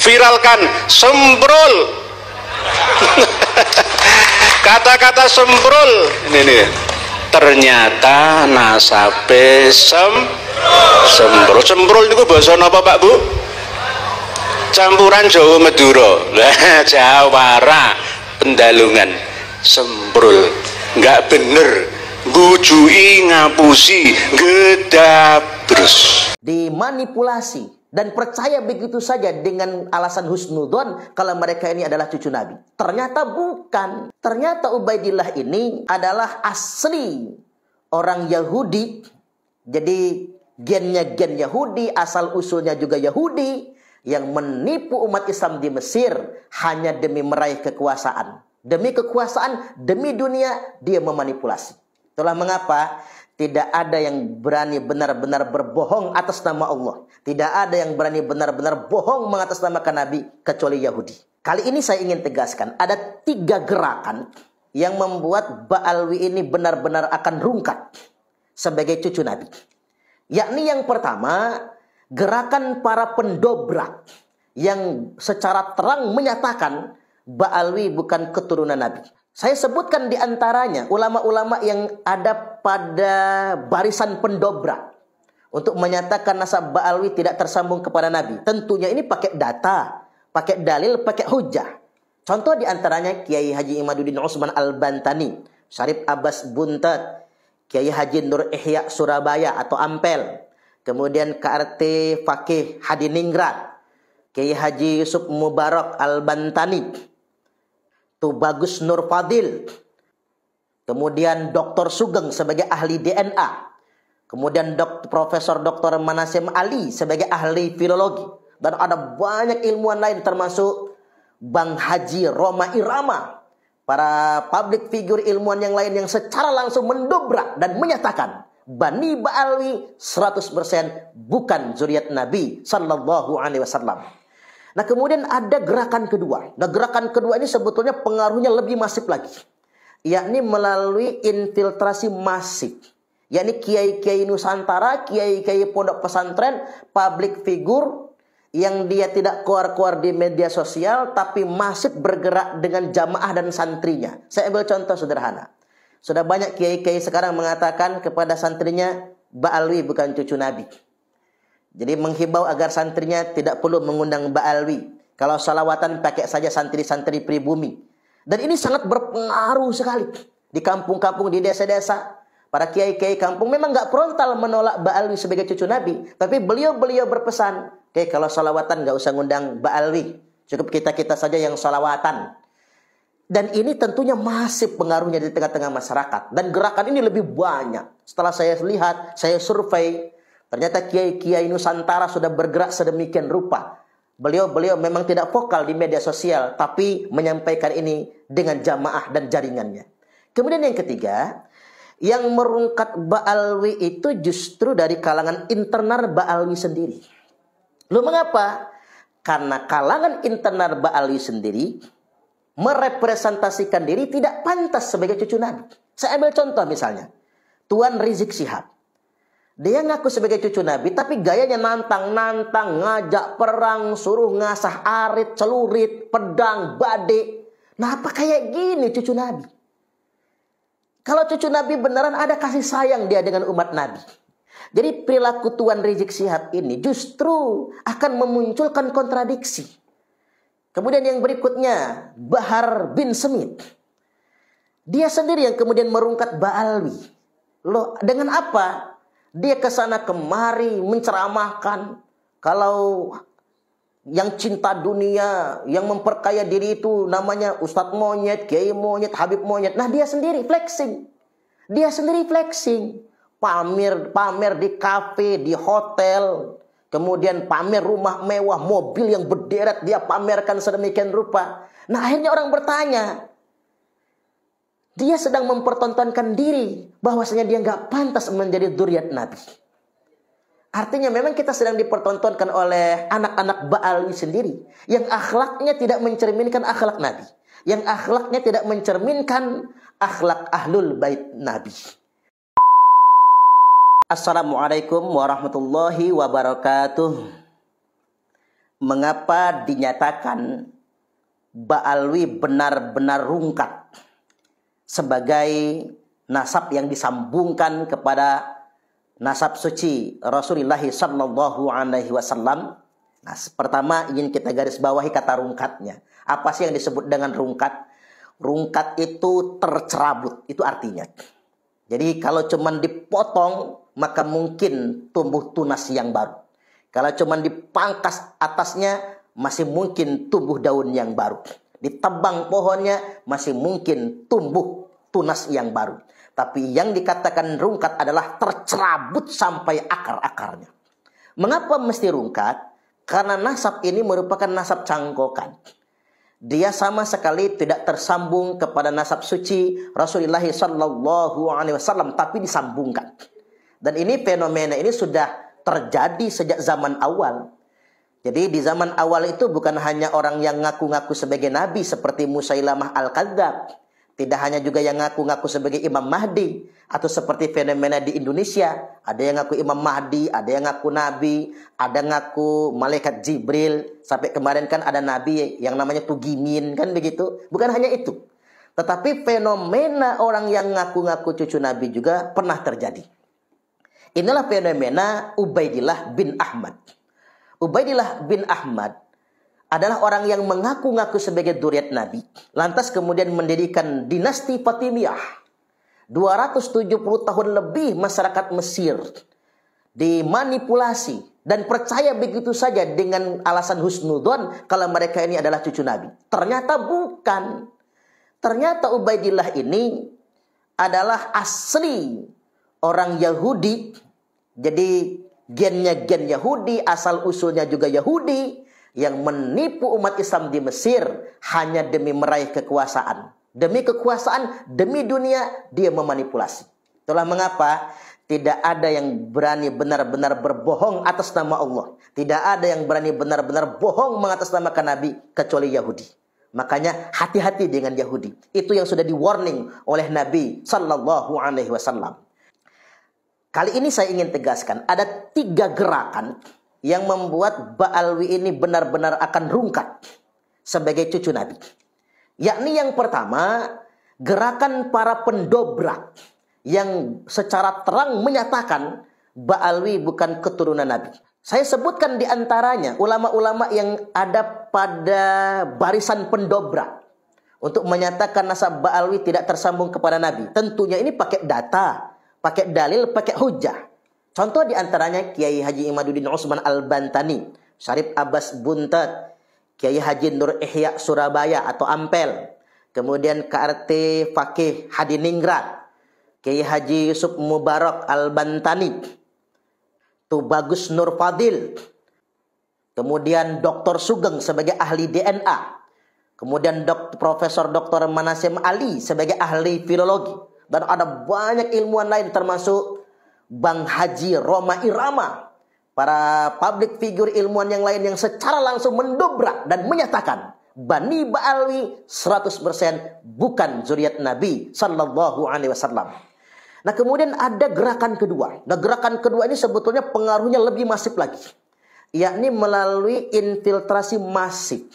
viralkan sembrul kata-kata sembrul ini nih ternyata nasabe sem sembrul sembrul itu bahasa apa pak bu campuran Jawa meduro Jawara Pendalungan sembrul nggak bener bujui ngapusi gedap terus. dimanipulasi dan percaya begitu saja dengan alasan husnudon kalau mereka ini adalah cucu Nabi. Ternyata bukan. Ternyata Ubaidillah ini adalah asli orang Yahudi. Jadi gennya gen Yahudi, asal usulnya juga Yahudi yang menipu umat Islam di Mesir hanya demi meraih kekuasaan. Demi kekuasaan, demi dunia, dia memanipulasi. Itulah mengapa tidak ada yang berani benar-benar berbohong atas nama Allah. Tidak ada yang berani benar-benar bohong mengatasnamakan Nabi kecuali Yahudi. Kali ini saya ingin tegaskan, ada tiga gerakan yang membuat Ba'alwi ini benar-benar akan rungkat sebagai cucu Nabi. Yakni yang pertama, gerakan para pendobrak yang secara terang menyatakan Ba'alwi bukan keturunan Nabi. Saya sebutkan di antaranya ulama-ulama yang ada pada barisan pendobrak untuk menyatakan nasab Ba'alwi tidak tersambung kepada Nabi. Tentunya ini pakai data, pakai dalil, pakai hujah. Contoh di antaranya Kiai Haji Imaduddin Usman Al-Bantani, Syarif Abbas Buntet, Kiai Haji Nur Ihya Surabaya atau Ampel, kemudian KRT Fakih Hadiningrat, Kiai Haji Yusuf Mubarak Al-Bantani, Tuh Bagus Nur Fadil. Kemudian Dr. Sugeng sebagai ahli DNA. Kemudian Dok, Profesor Dr. Manasim Ali sebagai ahli filologi. Dan ada banyak ilmuwan lain termasuk Bang Haji Roma Irama. Para publik figur ilmuwan yang lain yang secara langsung mendobrak dan menyatakan Bani Ba'alwi 100% bukan zuriat Nabi Sallallahu Alaihi Wasallam. Nah kemudian ada gerakan kedua. Nah gerakan kedua ini sebetulnya pengaruhnya lebih masif lagi. Yakni melalui infiltrasi masif. Yakni kiai-kiai Nusantara, kiai-kiai pondok pesantren, public figure, yang dia tidak keluar-keluar di media sosial tapi masif bergerak dengan jamaah dan santrinya. Saya ambil contoh sederhana. Sudah banyak kiai-kiai sekarang mengatakan kepada santrinya, Ba'alwi bukan cucu Nabi. Jadi menghimbau agar santrinya tidak perlu mengundang Mbak Ba'alwi. Kalau salawatan pakai saja santri-santri pribumi. Dan ini sangat berpengaruh sekali. Di kampung-kampung, di desa-desa. Para kiai-kiai kampung memang nggak frontal menolak Mbak Ba'alwi sebagai cucu Nabi. Tapi beliau-beliau berpesan. Oke, kalau salawatan gak usah ngundang Mbak Ba'alwi. Cukup kita-kita saja yang salawatan. Dan ini tentunya masih pengaruhnya di tengah-tengah masyarakat. Dan gerakan ini lebih banyak. Setelah saya lihat, saya survei Ternyata kiai-kiai Nusantara sudah bergerak sedemikian rupa. Beliau-beliau memang tidak vokal di media sosial, tapi menyampaikan ini dengan jamaah dan jaringannya. Kemudian yang ketiga, yang merungkat Ba'alwi itu justru dari kalangan internal Ba'alwi sendiri. Lu mengapa? Karena kalangan internal Ba'alwi sendiri merepresentasikan diri tidak pantas sebagai cucu Nabi. Saya ambil contoh misalnya. Tuan Rizik Sihab. Dia ngaku sebagai cucu Nabi, tapi gayanya nantang-nantang, ngajak perang, suruh ngasah arit, celurit, pedang, badai. Nah apa kayak gini cucu Nabi? Kalau cucu Nabi beneran ada kasih sayang dia dengan umat Nabi. Jadi perilaku Tuan Rizik Sihab ini justru akan memunculkan kontradiksi. Kemudian yang berikutnya, Bahar bin Semit. Dia sendiri yang kemudian merungkat Ba'alwi. Loh, dengan apa dia ke sana kemari menceramahkan kalau yang cinta dunia, yang memperkaya diri itu namanya ustadz monyet, kiai monyet, habib monyet. Nah, dia sendiri flexing. Dia sendiri flexing. Pamer pamer di kafe, di hotel, Kemudian pamer rumah mewah, mobil yang berderet dia pamerkan sedemikian rupa. Nah akhirnya orang bertanya, dia sedang mempertontonkan diri bahwasanya dia nggak pantas menjadi duriat Nabi. Artinya memang kita sedang dipertontonkan oleh anak-anak Baal ini sendiri. Yang akhlaknya tidak mencerminkan akhlak Nabi. Yang akhlaknya tidak mencerminkan akhlak ahlul bait Nabi. Assalamualaikum warahmatullahi wabarakatuh. Mengapa dinyatakan Baalwi benar-benar rungkat? sebagai nasab yang disambungkan kepada nasab suci Rasulullah Sallallahu Alaihi Wasallam. Nah, pertama ingin kita garis bawahi kata rungkatnya. Apa sih yang disebut dengan rungkat? Rungkat itu tercerabut, itu artinya. Jadi kalau cuman dipotong, maka mungkin tumbuh tunas yang baru. Kalau cuman dipangkas atasnya, masih mungkin tumbuh daun yang baru ditebang pohonnya masih mungkin tumbuh tunas yang baru. Tapi yang dikatakan rungkat adalah tercerabut sampai akar-akarnya. Mengapa mesti rungkat? Karena nasab ini merupakan nasab cangkokan. Dia sama sekali tidak tersambung kepada nasab suci Rasulullah Shallallahu Alaihi Wasallam, tapi disambungkan. Dan ini fenomena ini sudah terjadi sejak zaman awal jadi di zaman awal itu bukan hanya orang yang ngaku-ngaku sebagai nabi seperti Musailamah Al-Kadzab, tidak hanya juga yang ngaku-ngaku sebagai Imam Mahdi atau seperti fenomena di Indonesia, ada yang ngaku Imam Mahdi, ada yang ngaku nabi, ada ngaku malaikat Jibril. Sampai kemarin kan ada nabi yang namanya Tugimin kan begitu. Bukan hanya itu. Tetapi fenomena orang yang ngaku-ngaku cucu nabi juga pernah terjadi. Inilah fenomena Ubaidillah bin Ahmad. Ubaidillah bin Ahmad adalah orang yang mengaku-ngaku sebagai duriat Nabi. Lantas kemudian mendirikan dinasti Fatimiyah. 270 tahun lebih masyarakat Mesir dimanipulasi dan percaya begitu saja dengan alasan husnudon kalau mereka ini adalah cucu Nabi. Ternyata bukan. Ternyata Ubaidillah ini adalah asli orang Yahudi. Jadi gennya gen Yahudi, asal usulnya juga Yahudi yang menipu umat Islam di Mesir hanya demi meraih kekuasaan. Demi kekuasaan, demi dunia, dia memanipulasi. Itulah mengapa tidak ada yang berani benar-benar berbohong atas nama Allah. Tidak ada yang berani benar-benar bohong mengatasnamakan Nabi kecuali Yahudi. Makanya hati-hati dengan Yahudi. Itu yang sudah di warning oleh Nabi Sallallahu Alaihi Wasallam. Kali ini saya ingin tegaskan, ada tiga gerakan yang membuat Ba'alwi ini benar-benar akan rungkat sebagai cucu Nabi. Yakni yang pertama, gerakan para pendobrak yang secara terang menyatakan Ba'alwi bukan keturunan Nabi. Saya sebutkan di antaranya ulama-ulama yang ada pada barisan pendobrak untuk menyatakan nasab Ba'alwi tidak tersambung kepada Nabi. Tentunya ini pakai data pakai dalil, pakai hujah. Contoh diantaranya Kiai Haji Imaduddin Usman Al-Bantani, Syarif Abbas Buntet, Kiai Haji Nur Ihya Surabaya atau Ampel, kemudian KRT Fakih Ningrat, Kiai Haji Yusuf Mubarak Al-Bantani, Tubagus Nur Fadil, kemudian Dr. Sugeng sebagai ahli DNA, kemudian Dok, Profesor Dr. Manasem Ali sebagai ahli filologi, dan ada banyak ilmuwan lain termasuk Bang Haji Roma Irama. Para publik figur ilmuwan yang lain yang secara langsung mendobrak dan menyatakan Bani Ba'alwi 100% bukan zuriat Nabi Sallallahu Alaihi Wasallam. Nah kemudian ada gerakan kedua. Nah gerakan kedua ini sebetulnya pengaruhnya lebih masif lagi. Yakni melalui infiltrasi masif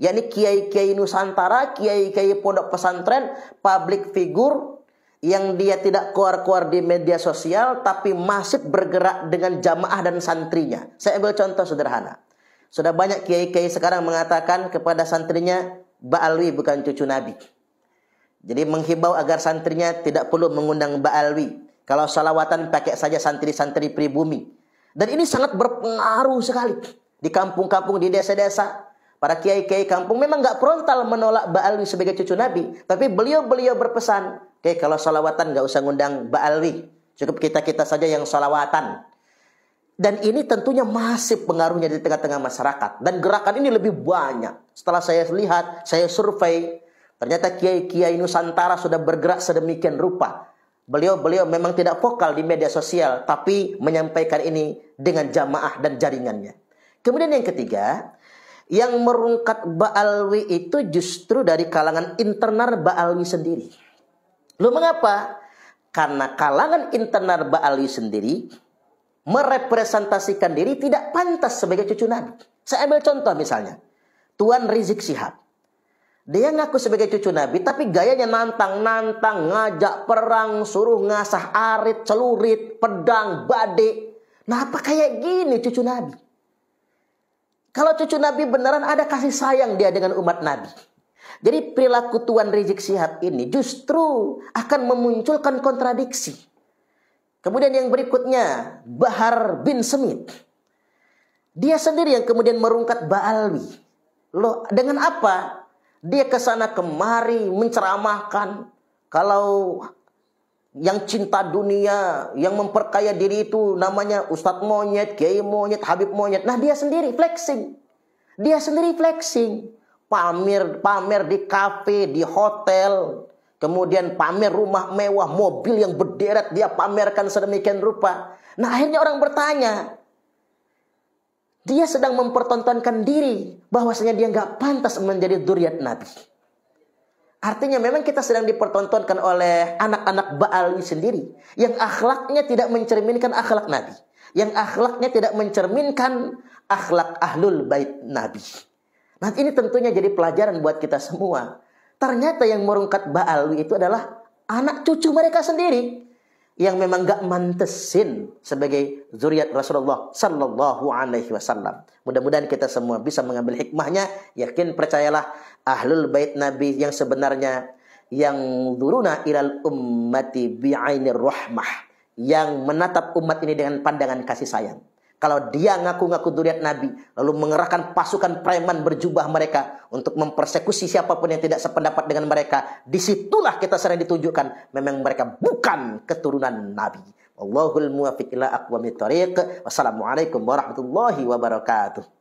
yakni kiai-kiai Nusantara, kiai-kiai pondok pesantren, publik figur yang dia tidak keluar-keluar di media sosial tapi masih bergerak dengan jamaah dan santrinya. Saya ambil contoh sederhana. Sudah banyak kiai-kiai sekarang mengatakan kepada santrinya, Ba'alwi bukan cucu Nabi. Jadi menghimbau agar santrinya tidak perlu mengundang Ba'alwi. Kalau salawatan pakai saja santri-santri pribumi. Dan ini sangat berpengaruh sekali. Di kampung-kampung, di desa-desa. Para kiai-kiai kampung memang nggak frontal menolak Ba'alwi sebagai cucu Nabi. Tapi beliau-beliau berpesan, Oke, kalau salawatan nggak usah ngundang Mbak Alwi. Cukup kita-kita saja yang salawatan. Dan ini tentunya masih pengaruhnya di tengah-tengah masyarakat. Dan gerakan ini lebih banyak. Setelah saya lihat, saya survei. Ternyata kiai-kiai Nusantara sudah bergerak sedemikian rupa. Beliau-beliau memang tidak vokal di media sosial. Tapi menyampaikan ini dengan jamaah dan jaringannya. Kemudian yang ketiga, yang merungkat Ba'alwi itu justru dari kalangan internal Ba'alwi sendiri. Lu mengapa? Karena kalangan internal Ba'ali sendiri merepresentasikan diri tidak pantas sebagai cucu Nabi. Saya ambil contoh misalnya. Tuan Rizik Sihab. Dia ngaku sebagai cucu Nabi tapi gayanya nantang-nantang, ngajak perang, suruh ngasah arit, celurit, pedang, bade. Nah apa kayak gini cucu Nabi? Kalau cucu Nabi beneran ada kasih sayang dia dengan umat Nabi. Jadi perilaku Tuan Rizik sihat ini justru akan memunculkan kontradiksi. Kemudian yang berikutnya Bahar bin Semit. Dia sendiri yang kemudian merungkat Baalwi. Loh, dengan apa? Dia ke sana kemari menceramahkan kalau yang cinta dunia, yang memperkaya diri itu namanya Ustadz Monyet, Kiai Monyet, Habib Monyet. Nah dia sendiri flexing. Dia sendiri flexing pamer pamer di kafe, di hotel, kemudian pamer rumah mewah, mobil yang berderet dia pamerkan sedemikian rupa. Nah, akhirnya orang bertanya, dia sedang mempertontonkan diri bahwasanya dia nggak pantas menjadi duriat Nabi. Artinya memang kita sedang dipertontonkan oleh anak-anak Ba'alwi sendiri yang akhlaknya tidak mencerminkan akhlak Nabi, yang akhlaknya tidak mencerminkan akhlak ahlul bait Nabi. Nah ini tentunya jadi pelajaran buat kita semua. Ternyata yang merungkat Ba'alwi itu adalah anak cucu mereka sendiri yang memang gak mantesin sebagai zuriat Rasulullah Sallallahu Alaihi Wasallam. Mudah-mudahan kita semua bisa mengambil hikmahnya. Yakin percayalah ahlul bait Nabi yang sebenarnya yang duruna iral ummati bi'ainir rahmah yang menatap umat ini dengan pandangan kasih sayang. Kalau dia ngaku-ngaku duriat Nabi, lalu mengerahkan pasukan preman berjubah mereka untuk mempersekusi siapapun yang tidak sependapat dengan mereka, disitulah kita sering ditunjukkan memang mereka bukan keturunan Nabi. Allahul muwafiq ila aqwamit Wassalamualaikum warahmatullahi wabarakatuh.